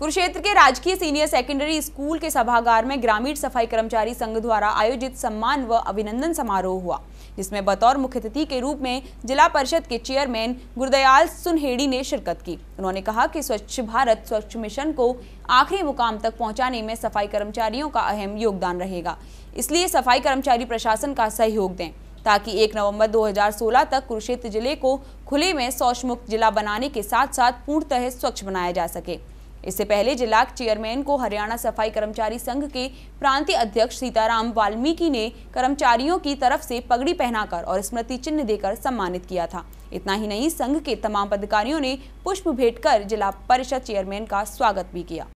कुरुक्षेत्र के राजकीय senior secondary school के सभागार में ग्रामीण सफाई कर्मचारी संघ द्वारा आयोजित सम्मान व अभिनंदन समारोह हुआ जिसमें बतौर मुख्य अतिथि के रूप में जिला परिषद के चेयरमैन गुरदयाल सुनहेड़ी ने शिरकत की उन्होंने कहा कि स्वच्छ भारत स्वच्छ मिशन को आखिरी मुकाम तक पहुंचाने में सफाई कर्मचारियों का अहम योगदान रहेगा इसलिए सफाई कर्मचारी प्रशासन का सहयोग दें ताकि 1 नवंबर 2016 तक कुरुक्षेत्र जिले को खुले में शौच मुक्त जिला बनाने के साथ साथ पूर्णतः स्वच्छ बनाया जा सके इससे पहले जिला चेयरमैन को हरियाणा सफाई कर्मचारी संघ के प्रांतीय अध्यक्ष सीताराम वाल्मीकि ने कर्मचारियों की तरफ से पगड़ी पहनाकर और स्मृति चिन्ह देकर सम्मानित किया था इतना ही नहीं संघ के तमाम पदाधिकारियों ने पुष्प भेंट कर जिला परिषद चेयरमैन का स्वागत भी किया